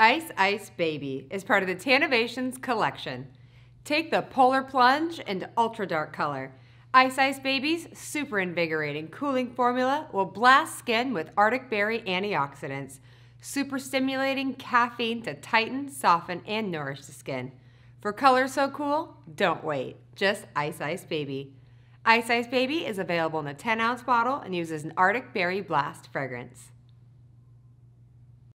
Ice Ice Baby is part of the Tanovations collection. Take the Polar Plunge and Ultra Dark Color. Ice Ice Baby's super invigorating cooling formula will blast skin with Arctic Berry antioxidants, super stimulating caffeine to tighten, soften, and nourish the skin. For color so cool, don't wait. Just Ice Ice Baby. Ice Ice Baby is available in a 10 ounce bottle and uses an Arctic Berry Blast fragrance.